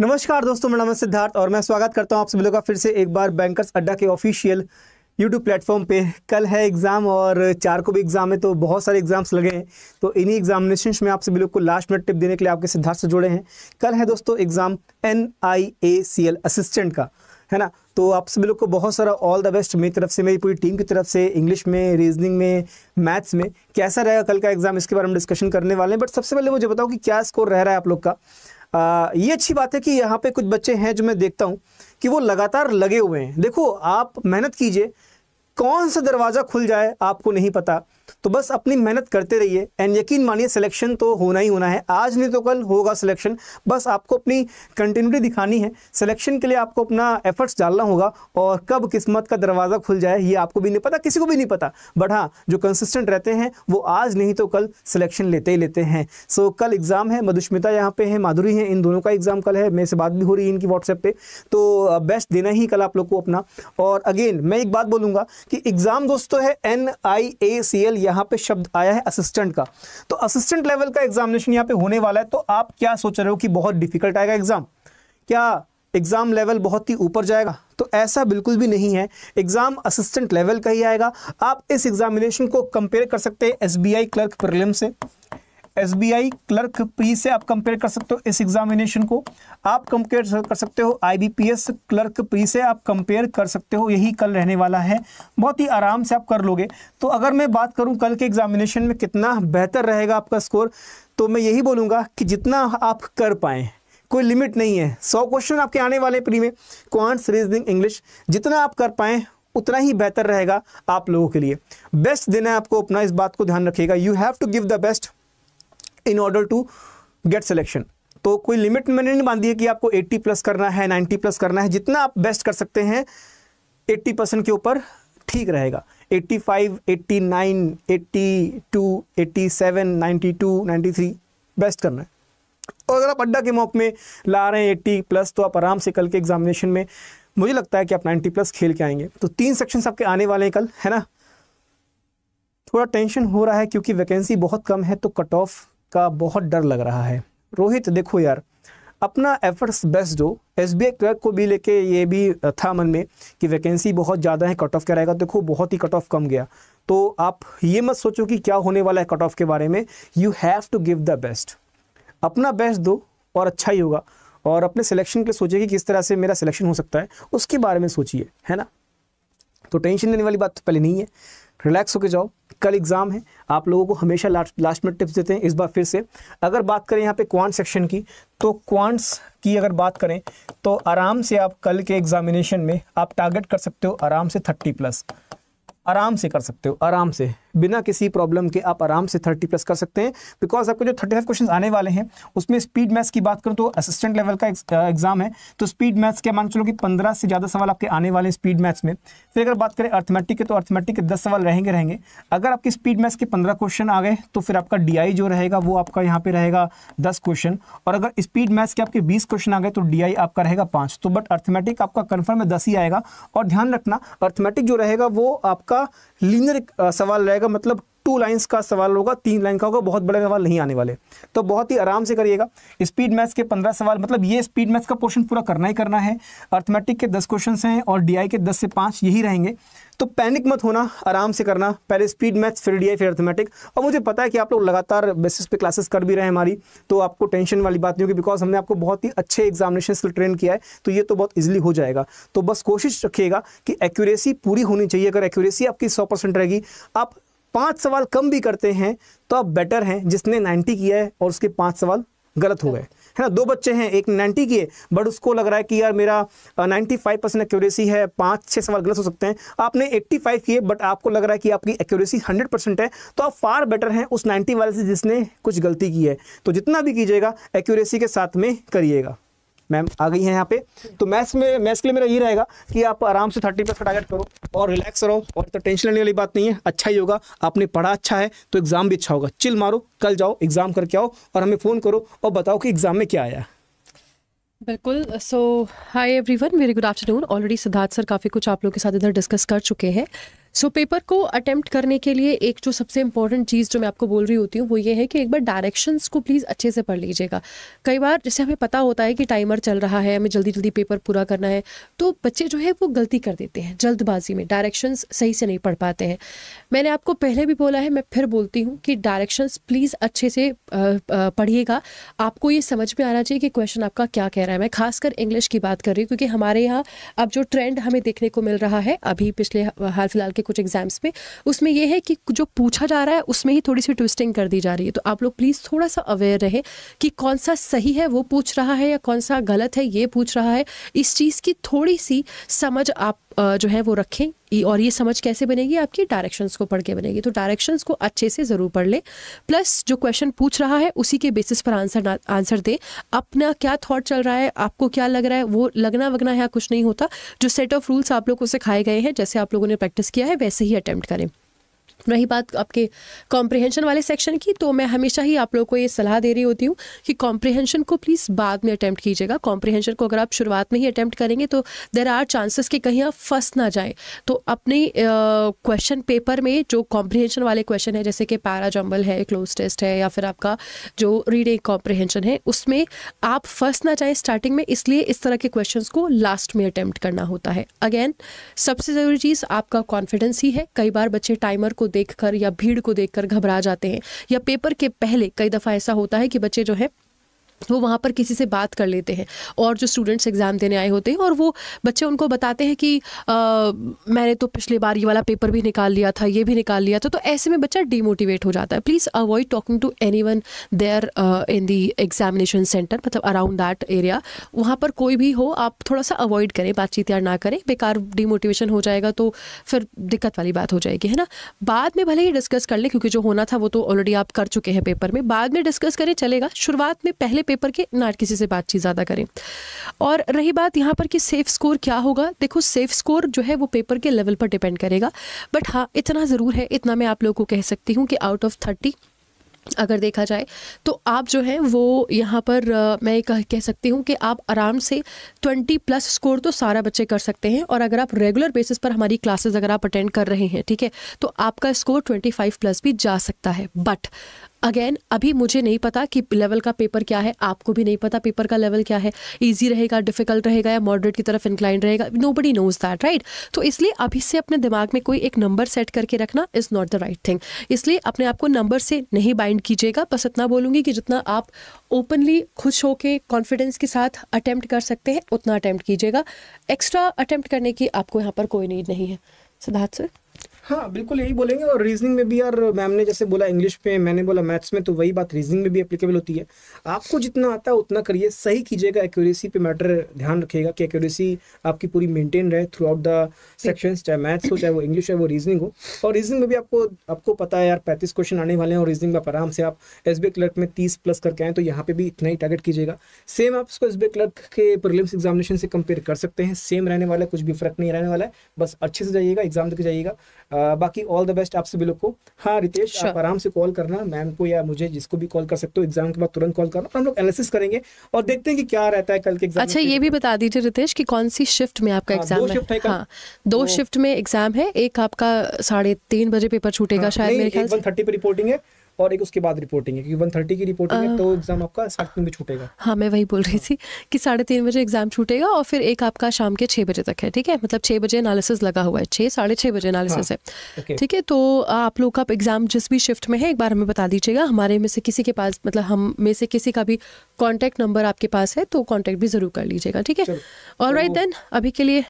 नमस्कार दोस्तों मेरा नाम है सिद्धार्थ और मैं स्वागत करता हूं आप सभी लोग का फिर से एक बार बैंकर्स अड्डा के ऑफिशियल यूट्यूब प्लेटफॉर्म पे कल है एग्ज़ाम और चार को भी एग्ज़ाम है तो बहुत सारे एग्ज़ाम्स लगे हैं तो इन्हीं एग्जामिनेशन में आप सभी लोग को लास्ट मिनट टिप देने के लिए आपके सिद्धार्थ से जुड़े हैं कल है दोस्तों exam N I A C L assistant का है ना तो आप सभी लोग को बहुत सारा ऑल द बेस्ट मेरी तरफ से मेरी पूरी टीम की तरफ से इंग्लिश में रीजनिंग में मैथ्स में कैसा रहेगा कल का एग्जाम इसके बारे में डिस्कशन करने वाले हैं बट सबसे पहले मुझे बताओ कि क्या स्कोर रह रहा है आप लोग का आ, ये अच्छी बात है कि यहाँ पे कुछ बच्चे हैं जो मैं देखता हूँ कि वो लगातार लगे हुए हैं देखो आप मेहनत कीजिए कौन सा दरवाज़ा खुल जाए आपको नहीं पता तो बस अपनी मेहनत करते रहिए एंड यकीन मानिए सिलेक्शन तो होना ही होना है आज नहीं तो कल होगा सिलेक्शन बस आपको अपनी कंटिन्यूटी दिखानी है सिलेक्शन के लिए आपको अपना एफर्ट्स डालना होगा और कब किस्मत का दरवाज़ा खुल जाए ये आपको भी नहीं पता किसी को भी नहीं पता बट हाँ जो कंसिस्टेंट रहते हैं वो आज नहीं तो कल सिलेक्शन लेते ही लेते हैं सो so, कल एग्ज़ाम है मधुस्मिता यहाँ पर है माधुरी है इन दोनों का एग्ज़ाम कल है मेरे से बात भी हो रही है इनकी व्हाट्सएप पर तो बेस्ट देना ही कल आप लोग को अपना और अगेन मैं एक बात बोलूँगा कि एग्ज़ाम दोस्तों है N I A C L यहाँ पे शब्द आया है असिस्टेंट का तो असिस्टेंट लेवल का एग्जामिनेशन यहाँ पे होने वाला है तो आप क्या सोच रहे हो कि बहुत डिफिकल्ट आएगा एग्जाम क्या एग्ज़ाम लेवल बहुत ही ऊपर जाएगा तो ऐसा बिल्कुल भी नहीं है एग्ज़ाम असिस्टेंट लेवल का ही आएगा आप इस एग्जामिनेशन को कंपेयर कर सकते हैं S B I clerk prelim से S B I clerk P से आप कंपेयर कर सकते हो इस एग्जामिनेशन को आप कंपेयर कर सकते हो I B P S clerk P से आप कंपेयर कर सकते हो यही कल रहने वाला है बहुत ही आराम से आप कर लोगे तो अगर मैं बात करूँ कल के एग्जामिनेशन में कितना बेहतर रहेगा आपका स्कोर तो मैं यही बोलूँगा कि जितना आप कर पाएँ कोई लिमिट नहीं है सौ क्वेश्चन आपके आने वाले प्री में क्वांट्स रीजनिंग इंग्लिश जितना आप कर पाएँ उतना ही बेहतर रहेगा आप लोगों के लिए बेस्ट देना है आपको अपना इस बात को ध्यान रखिएगा you have to give the best in order to get selection तो कोई लिमिट मैंने नहीं बांधी है कि आपको 80 प्लस करना है 90 प्लस करना है जितना आप बेस्ट कर सकते हैं 80 परसेंट के ऊपर ठीक रहेगा 85, 89, 82, 87, 92, 93 बेस्ट करना है और अगर आप अड्डा के मौक में ला रहे हैं 80 प्लस तो आप आराम से कल के एग्जामिनेशन में मुझे लगता है कि आप 90 प्लस खेल के आएंगे तो तीन सेक्शन आपके आने वाले हैं कल है ना थोड़ा टेंशन हो रहा है क्योंकि वैकेंसी बहुत कम है तो कट ऑफ का बहुत डर लग रहा है रोहित देखो यार अपना एफर्ट्स बेस्ट दो एस बी आई क्लर्क को भी लेके ये भी था मन में कि वैकेंसी बहुत ज़्यादा है कट ऑफ क्या रहेगा देखो बहुत ही कट ऑफ कम गया तो आप ये मत सोचो कि क्या होने वाला है कट ऑफ के बारे में you have to give the best अपना बेस्ट दो और अच्छा ही होगा और अपने सिलेक्शन के लिए सोचिए कि किस तरह से मेरा सिलेक्शन हो सकता है उसके बारे में सोचिए है ना तो टेंशन लेने वाली बात तो पहले नहीं है रिलैक्स होकर जाओ कल एग्ज़ाम है आप लोगों को हमेशा लास्ट लास्ट में टिप्स देते हैं इस बार फिर से अगर बात करें यहाँ पे क्वांट सेक्शन की तो क्वांट्स की अगर बात करें तो आराम से आप कल के एग्ज़ामिनेशन में आप टारगेट कर सकते हो आराम से थर्टी प्लस आराम से कर सकते हो आराम से बिना किसी प्रॉब्लम के आप आराम से थर्टी प्लस कर सकते हैं बिकॉज आपको जो थर्टी फाइव क्वेश्चन आने वाले हैं उसमें स्पीड मैथ्स की बात करूँ तो असिस्टेंट लेवल का एग्जाम है तो स्पीड मैथ्स के मान चलो कि पंद्रह से ज़्यादा सवाल आपके आने वाले हैं स्पीड मैथ्स में फिर अगर बात करें अर्थमेटिक के तो अर्थमेटिक के दस सवाल रहेंगे रहेंगे अगर आपकी स्पीड मैथ्स के पंद्रह क्वेश्चन आ गए तो फिर आपका डी जो रहेगा वो आपका यहाँ पे रहेगा दस क्वेश्चन और अगर स्पीड मैथ्स के आपके बीस क्वेश्चन आ गए तो डी आपका रहेगा पाँच तो बट अर्थमेटिक आपका कन्फर्म है दस ही आएगा और ध्यान रखना अर्थमेटिक जो रहेगा वो आपका लीनियर सवाल रहेगा का मतलब टू लाइंस का सवाल होगा तीन लाइन का होगा बहुत बड़े सवाल नहीं आने वाले तो बहुत ही आराम से करिएगा स्पीड मैथ्स के पंद्रह सवाल मतलब ये स्पीड मैथ्स का पोर्शन पूरा करना ही करना है अर्थमेटिक के दस क्वेश्चन हैं और डी के दस से पाँच यही रहेंगे तो पैनिक मत होना आराम से करना पहले स्पीड मैथ्स फिर डी फिर अर्थमेटिक और मुझे पता है कि आप लोग लगातार बेसिस पे क्लासेस कर भी रहे हैं हमारी तो आपको टेंशन वाली बात नहीं होगी बिकॉज हमने आपको बहुत ही अच्छे एग्जामिनेशन से ट्रेन किया है तो ये तो बहुत इजीली हो जाएगा तो बस कोशिश रखिएगा कि एक्यूरेसी पूरी होनी चाहिए अगर एक्यूरेसी आपकी सौ रहेगी आप पाँच सवाल कम भी करते हैं तो आप बेटर हैं जिसने नाइन्टी किया है और उसके पाँच सवाल गलत हो गए है ना दो बच्चे हैं एक नाइन्टी किए बट उसको लग रहा है कि यार मेरा नाइन्टी फाइव परसेंट एक्यूरेसी है पाँच छः सवाल गलत हो सकते हैं आपने एट्टी फाइव किए बट आपको लग रहा है कि आपकी एक्यूरेसी हंड्रेड परसेंट है तो आप फार बेटर हैं उस नाइन्टी वाले से जिसने कुछ गलती की है तो जितना भी कीजिएगा एक्यूरेसी के साथ में करिएगा मैम आ गई हैं यहाँ पे तो मैथ्स में मैथ्स के लिए मेरा ये रहेगा कि आप आराम से थर्टी परसेंट टारगेट करो और रिलैक्स रहो और इतना तो टेंशन लेने वाली बात नहीं है अच्छा ही होगा आपने पढ़ा अच्छा है तो एग्ज़ाम भी अच्छा होगा चिल मारो कल जाओ एग्ज़ाम करके आओ और हमें फ़ोन करो और बताओ कि एग्ज़ाम में क्या आया बिल्कुल so everyone very good afternoon already Siddharth sir काफ़ी कुछ आप लोगों के साथ इधर डिस्कस कर चुके हैं सो so, पेपर को अटेम्प्ट करने के लिए एक जो सबसे इंपॉर्टेंट चीज़ जो मैं आपको बोल रही होती हूँ वो ये है कि एक बार डायरेक्शंस को प्लीज़ अच्छे से पढ़ लीजिएगा कई बार जैसे हमें पता होता है कि टाइमर चल रहा है हमें जल्दी जल्दी पेपर पूरा करना है तो बच्चे जो है वो गलती कर देते हैं जल्दबाजी में डायरेक्शंस सही से नहीं पढ़ पाते हैं मैंने आपको पहले भी बोला है मैं फिर बोलती हूँ कि डायरेक्शंस प्लीज़ अच्छे से पढ़िएगा आपको ये समझ में आना चाहिए कि क्वेश्चन आपका क्या कह रहा है मैं खासकर इंग्लिश की बात कर रही हूँ क्योंकि हमारे यहाँ अब जो ट्रेंड हमें देखने को मिल रहा है अभी पिछले हाल फिलहाल के कुछ एग्जाम्स में उसमें यह है कि जो पूछा जा रहा है उसमें ही थोड़ी सी ट्विस्टिंग कर दी जा रही है तो आप लोग प्लीज़ थोड़ा सा अवेयर रहें कि कौन सा सही है वो पूछ रहा है या कौन सा गलत है ये पूछ रहा है इस चीज़ की थोड़ी सी समझ आप जो है वो रखें और ये समझ कैसे बनेगी आपकी डायरेक्शंस को पढ़ के बनेगी तो डायरेक्शंस को अच्छे से ज़रूर पढ़ लें प्लस जो क्वेश्चन पूछ रहा है उसी के बेसिस पर आंसर आंसर दें अपना क्या थॉट चल रहा है आपको क्या लग रहा है वो लगना वगना है कुछ नहीं होता जो सेट ऑफ रूल्स आप लोगों को सिखाए गए हैं जैसे आप लोगों ने प्रैक्टिस किया है वैसे ही अटैम्प्ट करें रही बात आपके कॉम्प्रिहेंशन वाले सेक्शन की तो मैं हमेशा ही आप लोगों को ये सलाह दे रही होती हूँ कि कॉम्प्रिहेंशन को प्लीज़ बाद में अटैम्प्ट कीजिएगा कॉम्प्रिहेंशन को अगर आप शुरुआत में ही अटैम्प्ट करेंगे तो देर आर चांसेस कि कहीं आप फंस ना जाएं तो अपने क्वेश्चन uh, पेपर में जो कॉम्प्रिहेंशन वाले क्वेश्चन है जैसे कि पैरा जम्बल है क्लोज टेस्ट है या फिर आपका जो रीडिंग कॉम्प्रिहेंशन है उसमें आप फंस ना जाएँ स्टार्टिंग में इसलिए इस तरह के क्वेश्चन को लास्ट में अटैम्प्ट करना होता है अगेन सबसे ज़रूरी चीज़ आपका कॉन्फिडेंस ही है कई बार बच्चे टाइमर को देखकर या भीड़ को देखकर घबरा जाते हैं या पेपर के पहले कई दफ़ा ऐसा होता है कि बच्चे जो है वो वहाँ पर किसी से बात कर लेते हैं और जो स्टूडेंट्स एग्ज़ाम देने आए होते हैं और वो बच्चे उनको बताते हैं कि आ, मैंने तो पिछले बार ये वाला पेपर भी निकाल लिया था ये भी निकाल लिया था तो ऐसे में बच्चा डीमोटिवेट हो जाता है please avoid talking to anyone there in the examination centre मतलब अराउंड दैट एरिया वहाँ पर कोई भी हो आप थोड़ा सा अवॉइड करें बातचीत यार ना करें बेकार डीमोटिवेशन हो जाएगा तो फिर दिक्कत वाली बात हो जाएगी है ना बाद में भले ही डिस्कस कर लें क्योंकि जो होना था वो तो ऑलरेडी आप कर चुके हैं पेपर में बाद में डिस्कस करें चलेगा शुरुआत में पहले पेपर के ना किसी से बातचीत ज़्यादा करें और रही बात यहाँ पर कि सेफ स्कोर क्या होगा देखो सेफ स्कोर जो है वो पेपर के लेवल पर डिपेंड करेगा बट हाँ इतना ज़रूर है इतना मैं आप लोगों को कह सकती हूँ कि आउट ऑफ थर्टी अगर देखा जाए तो आप जो है वो यहाँ पर मैं कह, कह सकती हूँ कि आप आराम से 20 प्लस स्कोर तो सारा बच्चे कर सकते हैं और अगर आप रेगुलर बेसिस पर हमारी क्लासेस अगर आप अटेंड कर रहे हैं ठीक है तो आपका स्कोर 25 प्लस भी जा सकता है बट अगेन अभी मुझे नहीं पता कि लेवल का पेपर क्या है आपको भी नहीं पता पेपर का लेवल क्या है ईजी रहेगा डिफिकल्ट रहेगा या मॉडरेट की तरफ इंक्लाइन रहेगा nobody knows that right तो इसलिए अभी से अपने दिमाग में कोई एक नंबर सेट करके रखना is not the right thing इसलिए अपने आप को नंबर से नहीं बाइंड कीजिएगा बस इतना बोलूँगी कि जितना आप ओपनली खुश के कॉन्फिडेंस के साथ अटैम्प्ट कर सकते हैं उतना अटैम्प्ट कीजिएगा एक्स्ट्रा अटैम्प्ट करने की आपको यहाँ पर कोई नीड नहीं है सिद्धार्थ सर हाँ बिल्कुल यही बोलेंगे और रीजनिंग में भी यार मैम ने जैसे बोला इंग्लिश में मैंने बोला मैथ्स में तो वही बात रीजनिंग में भी अप्लीकेबल होती है आपको जितना आता है उतना करिए सही कीजिएगा एक्यूरेसी पे मैटर ध्यान रखिएगा कि एक्यूरेसी आपकी पूरी मेंटेन रहे थ्रू आउट द सेक्शन चाहे मैथ्स हो चाहे वो इंग्लिश है वो रीजनिंग हो और रीजनिंग में भी आपको आपको पता है यार पैंतीस क्वेश्चन आने वाले हैं और रीजनिंग में आप आराम से आप एस क्लर्क में तीस प्लस करके आए तो यहाँ पे भी इतना ही टारगेट कीजिएगा सेम आप उसको एस क्लर्क के प्रिलिम्स एग्जामिनेशन से कंपेयर कर सकते हैं सेम रहने वाला कुछ भी फर्क नहीं रहने वाला है बस अच्छे से जाइएगा एग्जाम देकर जाइएगा Uh, बाकी ऑल द बेस्ट आप सभी लोग को हाँ रितेश sure. आप आराम से कॉल करना मैम को या मुझे जिसको भी कॉल कर सकते हो एग्जाम के बाद तुरंत कॉल करना हम लोग एनालिसिस करेंगे और देखते हैं कि क्या रहता है कल के एग्जाम अच्छा ये भी बता दीजिए रितेश की कौन सी शिफ्ट में आपका एग्जाम हाँ, शिफ्ट है हाँ, दो शिफ्ट तो में एग्जाम है एक आपका साढ़े तीन बजे पेपर छूटेगा हाँ, शायद मेरे ख्याल थर्टी पे रिपोर्टिंग है और एक उसके बाद रिपोर्टिंग है क्योंकि वन थर्टी की रिपोर्टिंग है तो एग्जाम आपका साढ़े तीन बजे छूटेगा हाँ मैं वही बोल रही थी कि साढ़े तीन बजे एग्जाम छूटेगा और फिर एक आपका शाम के छः बजे तक है ठीक है मतलब छः बजे एनालिसिस लगा हुआ है छः साढ़े छः बजे एनालिसिस हाँ, है ठीक है तो आप लोग का एग्जाम जिस भी शिफ्ट में है एक बार हमें बता दीजिएगा हमारे में से किसी के पास मतलब हम में से किसी का भी कॉन्टैक्ट नंबर आपके पास है तो कॉन्टैक्ट भी ज़रूर कर लीजिएगा ठीक है और राइट देन अभी के लिए